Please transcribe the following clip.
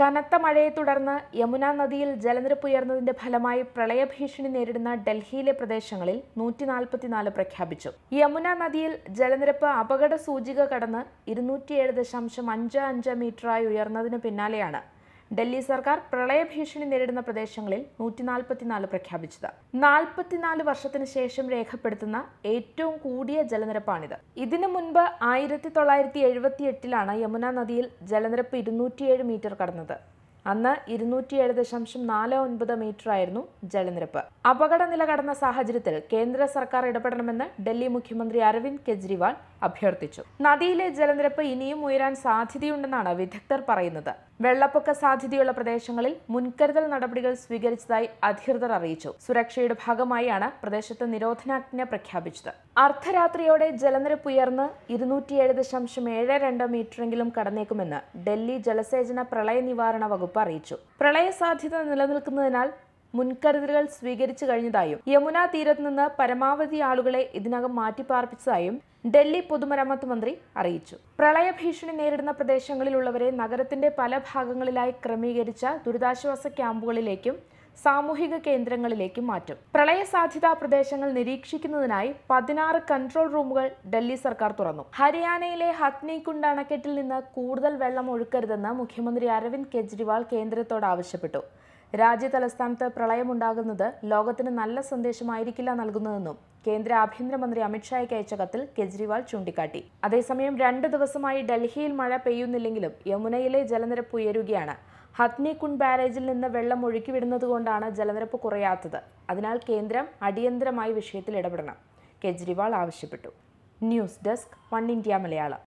കനത്ത മഴയെ തുടർന്ന് യമുന നദിയിൽ ജലനിരപ്പ് ഉയർന്നതിന്റെ ഫലമായി പ്രളയഭീഷണി നേരിടുന്ന ഡൽഹിയിലെ പ്രദേശങ്ങളിൽ നൂറ്റി നാൽപ്പത്തിനാല് പ്രഖ്യാപിച്ചു യമുന നദിയിൽ ജലനിരപ്പ് അപകട സൂചിക കടന്ന് ഇരുന്നൂറ്റിയേഴ് ദശാംശം അഞ്ച് അഞ്ച് മീറ്ററായി ഉയർന്നതിന് പിന്നാലെയാണ് ഡൽഹി സർക്കാർ പ്രളയഭീഷണി നേരിടുന്ന പ്രദേശങ്ങളിൽ നൂറ്റി നാൽപ്പത്തിനാല് പ്രഖ്യാപിച്ചത് നാൽപ്പത്തിനാല് വർഷത്തിന് ശേഷം രേഖപ്പെടുത്തുന്ന ഏറ്റവും കൂടിയ ജലനിരപ്പാണിത് ഇതിനു മുൻപ് ആയിരത്തി തൊള്ളായിരത്തി എഴുപത്തി എട്ടിലാണ് യമുന നദിയിൽ ജലനിരപ്പ് ഇരുന്നൂറ്റിയേഴ് മീറ്റർ കടന്നത് അന്ന് ഏഴ് ദശാംശം നാല് ഒൻപത് ആയിരുന്നു ജലനിരപ്പ് നില കടന്ന സാഹചര്യത്തിൽ കേന്ദ്ര സർക്കാർ ഇടപെടണമെന്ന് ഡൽഹി മുഖ്യമന്ത്രി അരവിന്ദ് കെജ്രിവാൾ അഭ്യർത്ഥിച്ചു നദിയിലെ ജലനിരപ്പ് ഇനിയും ഉയരാൻ സാധ്യതയുണ്ടെന്നാണ് വിദഗ്ധർ പറയുന്നത് വെള്ളപ്പൊക്ക സാധ്യതയുള്ള പ്രദേശങ്ങളിൽ മുൻകരുതൽ നടപടികൾ സ്വീകരിച്ചതായി അധികൃതർ അറിയിച്ചു സുരക്ഷയുടെ ഭാഗമായാണ് പ്രദേശത്ത് നിരോധനാജ്ഞ പ്രഖ്യാപിച്ചത് അർദ്ധരാത്രിയോടെ ജലനിരപ്പ് ഉയർന്ന് ഏഴ് ദശാംശം ഏഴ് രണ്ട് മീറ്ററെങ്കിലും കടന്നേക്കുമെന്ന് ഡൽഹി ജലസേചന പ്രളയ നിവാരണ വകുപ്പ് വകുപ്പ് അറിയിച്ചു പ്രളയ സാധ്യത നിലനിൽക്കുന്നതിനാൽ മുൻകരുതലുകൾ സ്വീകരിച്ചു കഴിഞ്ഞതായും യമുന തീരത്ത് നിന്ന് പരമാവധി ആളുകളെ ഇതിനകം മാറ്റിപ്പാർപ്പിച്ചതായും ഡൽഹി പൊതുമരാമത്ത് മന്ത്രി അറിയിച്ചു പ്രളയ ഭീഷണി നേരിടുന്ന പ്രദേശങ്ങളിലുള്ളവരെ നഗരത്തിന്റെ പല ഭാഗങ്ങളിലായി ക്രമീകരിച്ച ദുരിതാശ്വാസ ക്യാമ്പുകളിലേക്കും സാമൂഹിക കേന്ദ്രങ്ങളിലേക്ക് മാറ്റും പ്രളയ സാധ്യതാ പ്രദേശങ്ങൾ നിരീക്ഷിക്കുന്നതിനായി പതിനാറ് കൺട്രോൾ റൂമുകൾ ഡൽഹി സർക്കാർ തുറന്നു ഹരിയാനയിലെ കുണ്ട് അണക്കെട്ടിൽ നിന്ന് കൂടുതൽ വെള്ളം ഒഴുക്കരുതെന്ന് മുഖ്യമന്ത്രി അരവിന്ദ് കെജ്രിവാൾ കേന്ദ്രത്തോട് ആവശ്യപ്പെട്ടു രാജ്യ തലസ്ഥാനത്ത് പ്രളയമുണ്ടാകുന്നത് ലോകത്തിന് നല്ല സന്ദേശമായിരിക്കില്ല നൽകുന്നതെന്നും കേന്ദ്ര ആഭ്യന്തരമന്ത്രി അമിത്ഷായ്ക്ക് അയച്ച കത്തിൽ കെജ്രിവാൾ ചൂണ്ടിക്കാട്ടി അതേസമയം രണ്ട് ദിവസമായി ഡൽഹിയിൽ മഴ പെയ്യുന്നില്ലെങ്കിലും യമുനയിലെ ജലനിരപ്പ് ഉയരുകയാണ് ഹത്നി ഹത്നികുണ്ട് ബാരേജിൽ നിന്ന് വെള്ളം ഒഴുക്കിവിടുന്നത് കൊണ്ടാണ് ജലനിരപ്പ് കുറയാത്തത് അതിനാൽ കേന്ദ്രം അടിയന്തരമായി വിഷയത്തിൽ ഇടപെടണം കെജ്രിവാൾ ആവശ്യപ്പെട്ടു news desk one India Malayalam